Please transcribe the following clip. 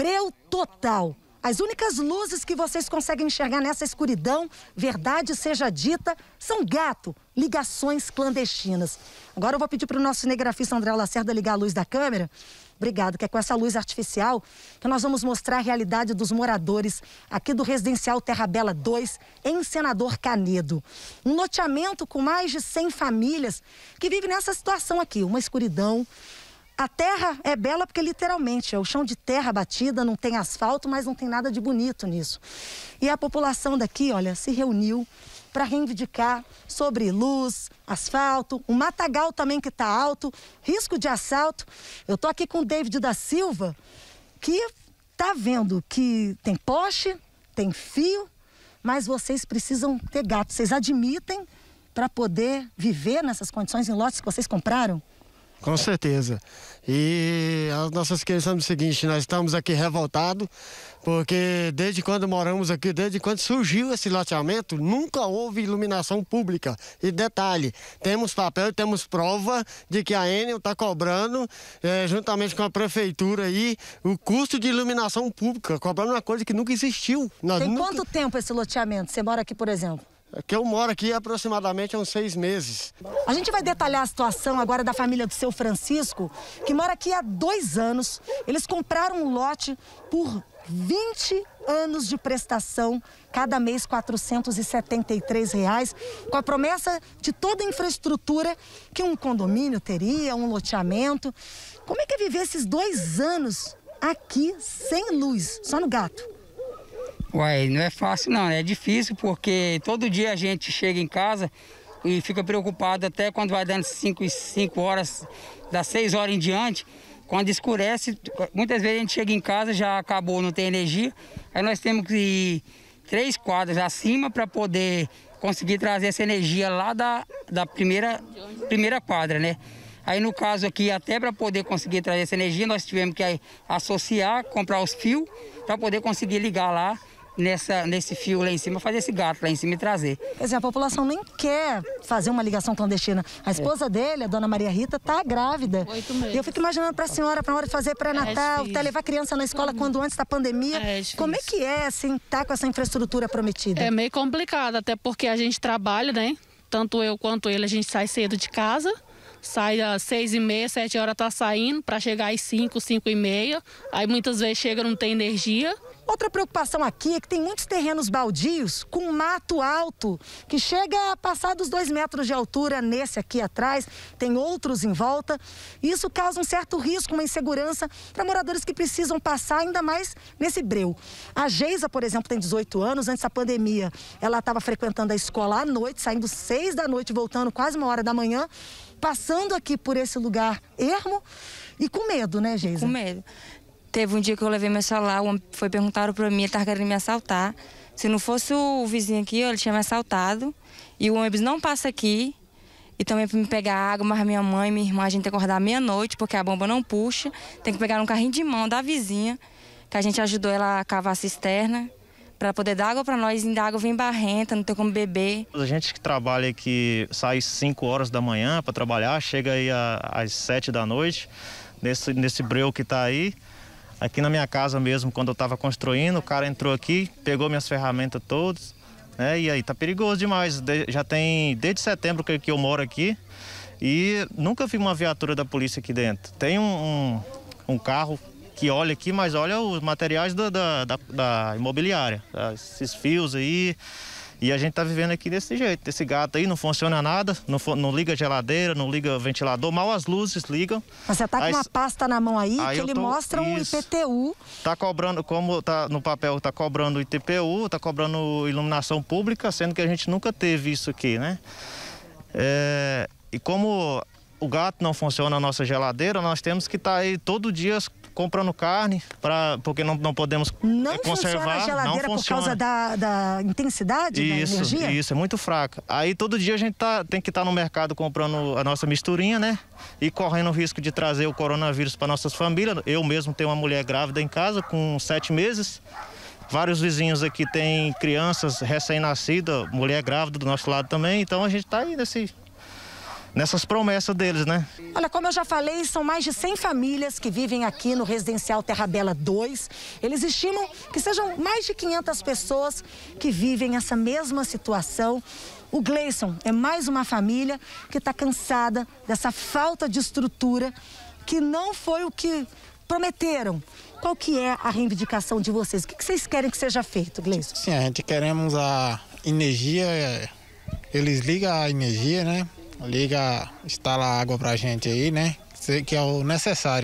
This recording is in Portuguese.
breu total. As únicas luzes que vocês conseguem enxergar nessa escuridão, verdade seja dita, são gato, ligações clandestinas. Agora eu vou pedir para o nosso cinegrafista André Lacerda ligar a luz da câmera. Obrigado, que é com essa luz artificial que nós vamos mostrar a realidade dos moradores aqui do Residencial Terra Bela 2, em Senador Canedo. Um loteamento com mais de 100 famílias que vive nessa situação aqui, uma escuridão, a terra é bela porque literalmente é o chão de terra batida, não tem asfalto, mas não tem nada de bonito nisso. E a população daqui, olha, se reuniu para reivindicar sobre luz, asfalto, o matagal também que está alto, risco de assalto. Eu estou aqui com o David da Silva, que está vendo que tem poste, tem fio, mas vocês precisam ter gato. Vocês admitem para poder viver nessas condições em lotes que vocês compraram? Com certeza. E as nossas questões são o seguinte, nós estamos aqui revoltados, porque desde quando moramos aqui, desde quando surgiu esse loteamento, nunca houve iluminação pública. E detalhe, temos papel e temos prova de que a Enel está cobrando, é, juntamente com a prefeitura aí, o custo de iluminação pública, cobrando uma coisa que nunca existiu. Nós Tem nunca... quanto tempo esse loteamento? Você mora aqui, por exemplo? É que eu moro aqui aproximadamente há uns seis meses. A gente vai detalhar a situação agora da família do seu Francisco, que mora aqui há dois anos. Eles compraram um lote por 20 anos de prestação, cada mês R$ reais, com a promessa de toda a infraestrutura que um condomínio teria, um loteamento. Como é que é viver esses dois anos aqui sem luz, só no gato? Uai, não é fácil não, né? é difícil porque todo dia a gente chega em casa e fica preocupado até quando vai dando 5 5 horas, das 6 horas em diante, quando escurece, muitas vezes a gente chega em casa, já acabou, não tem energia, aí nós temos que ir três quadras acima para poder conseguir trazer essa energia lá da, da primeira, primeira quadra, né? Aí no caso aqui, até para poder conseguir trazer essa energia, nós tivemos que associar, comprar os fios para poder conseguir ligar lá nessa, nesse fio lá em cima, fazer esse gato lá em cima e trazer. Quer dizer, a população nem quer fazer uma ligação clandestina. A esposa é. dele, a dona Maria Rita, está grávida. Oito meses. E eu fico imaginando para a senhora, para hora de fazer pré-natal, é, até tá levar criança na escola quando antes da pandemia. É, Como é que é, assim, estar tá com essa infraestrutura prometida? É meio complicado, até porque a gente trabalha, né? Tanto eu quanto ele, a gente sai cedo de casa sai às seis e meia, sete horas tá saindo, para chegar às cinco, cinco e meia. Aí muitas vezes chega não tem energia. Outra preocupação aqui é que tem muitos terrenos baldios com mato alto, que chega a passar dos dois metros de altura nesse aqui atrás, tem outros em volta. Isso causa um certo risco, uma insegurança para moradores que precisam passar ainda mais nesse breu. A Geisa, por exemplo, tem 18 anos, antes da pandemia, ela estava frequentando a escola à noite, saindo seis da noite, voltando quase uma hora da manhã, passando aqui por esse lugar ermo e com medo, né, Geisa? Com medo. Teve um dia que eu levei meu celular, foi perguntaram para mim, ele tava querendo me assaltar. Se não fosse o vizinho aqui, ele tinha me assaltado. E o ônibus não passa aqui. E também para me pegar água, mas minha mãe e minha irmã, a gente tem que acordar meia-noite, porque a bomba não puxa. Tem que pegar um carrinho de mão da vizinha, que a gente ajudou ela a cavar a cisterna, para poder dar água para nós. Ainda a água vem barrenta, não tem como beber. A gente que trabalha aqui, sai 5 horas da manhã para trabalhar, chega aí às 7 da noite, nesse, nesse breu que está aí. Aqui na minha casa mesmo, quando eu estava construindo, o cara entrou aqui, pegou minhas ferramentas todas, né? E aí tá perigoso demais. De, já tem desde setembro que, que, eu moro aqui e nunca vi uma viatura da polícia aqui dentro. Tem um, um, um carro que olha aqui, mas olha os materiais da, da, da, da imobiliária, tá? esses fios aí. E a gente tá vivendo aqui desse jeito. Esse gato aí não funciona nada, não, não liga geladeira, não liga ventilador, mal as luzes ligam. Mas você está com uma pasta na mão aí, aí que ele tô, mostra um IPTU. Tá cobrando, como tá no papel, tá cobrando IPTU, tá cobrando iluminação pública, sendo que a gente nunca teve isso aqui, né? É, e como o gato não funciona a nossa geladeira, nós temos que estar tá aí todo dia comprando carne, pra, porque não, não podemos eh, não conservar. Funciona a geladeira não funciona. por causa da, da intensidade isso, da energia? Isso, é muito fraca. Aí todo dia a gente tá, tem que estar tá no mercado comprando a nossa misturinha, né? E correndo o risco de trazer o coronavírus para nossas famílias. Eu mesmo tenho uma mulher grávida em casa com sete meses. Vários vizinhos aqui têm crianças recém-nascidas, mulher grávida do nosso lado também, então a gente está aí nesse, nessas promessas deles, né? Olha, como eu já falei, são mais de 100 famílias que vivem aqui no residencial Terra Bela 2. Eles estimam que sejam mais de 500 pessoas que vivem essa mesma situação. O Gleison é mais uma família que está cansada dessa falta de estrutura que não foi o que prometeram. Qual que é a reivindicação de vocês? O que vocês querem que seja feito, Gleison? Sim, a gente queremos a energia, eles ligam a energia, né? Liga, instala água pra gente aí, né? Que é o necessário.